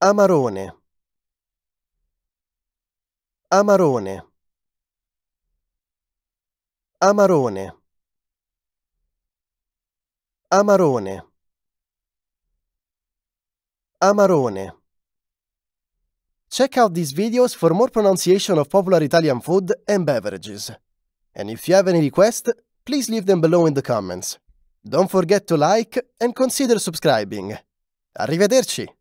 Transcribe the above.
Amarone. Amarone. Amarone. Amarone. Amarone. Check out these videos for more pronunciation of popular Italian food and beverages. And if you have any requests, please leave them below in the comments. Don't forget to like and consider subscribing. Arrivederci!